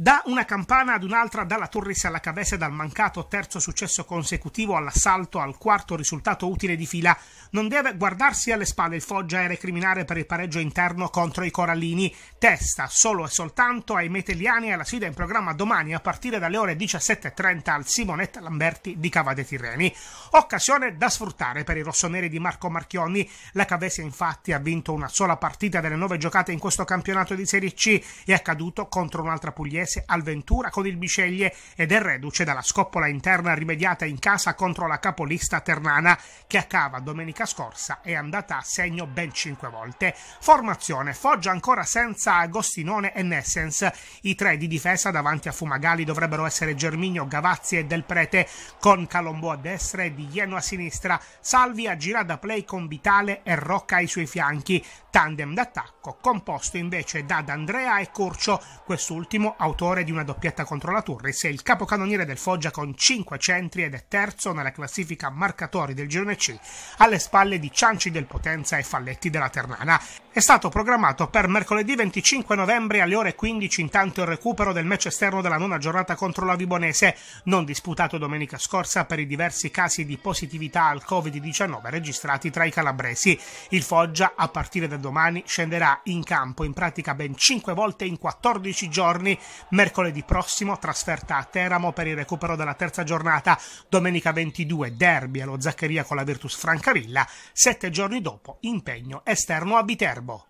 Da una campana ad un'altra, dalla Torres alla Cavese, dal mancato terzo successo consecutivo all'assalto al quarto risultato utile di fila, non deve guardarsi alle spalle il Foggia e recriminare per il pareggio interno contro i Corallini. Testa solo e soltanto ai metelliani e alla sfida in programma domani a partire dalle ore 17.30 al Simonetta Lamberti di Cava dei Tirreni. Occasione da sfruttare per i rossoneri di Marco Marchionni. La Cavese infatti ha vinto una sola partita delle nove giocate in questo campionato di Serie C e è caduto contro un'altra pugliese Varese al Ventura con il Biceglie ed è reduce dalla scoppola interna rimediata in casa contro la capolista Ternana che a Cava domenica scorsa è andata a segno ben 5 volte. Formazione Foggia ancora senza Agostinone e Nessens. I tre di difesa davanti a Fumagali dovrebbero essere Germigno, Gavazzi e Del Prete con Calombo a destra e Di Ieno a sinistra. Salvi agirà da play con Vitale e Rocca ai suoi fianchi. Tandem d'attacco composto invece da D'Andrea e Curcio, quest'ultimo autore autore di una doppietta contro la Turris, è il capocannoniere del Foggia con 5 centri ed è terzo nella classifica marcatori del girone C, alle spalle di Cianci del Potenza e Falletti della Ternana. È stato programmato per mercoledì 25 novembre alle ore 15 intanto il recupero del match esterno della nona giornata contro la Vibonese, non disputato domenica scorsa per i diversi casi di positività al Covid-19 registrati tra i calabresi. Il Foggia, a partire da domani, scenderà in campo in pratica ben 5 volte in 14 giorni mercoledì prossimo trasferta a Teramo per il recupero della terza giornata, domenica 22 derby allo Zaccheria con la Virtus Francavilla, sette giorni dopo impegno esterno a Viterbo.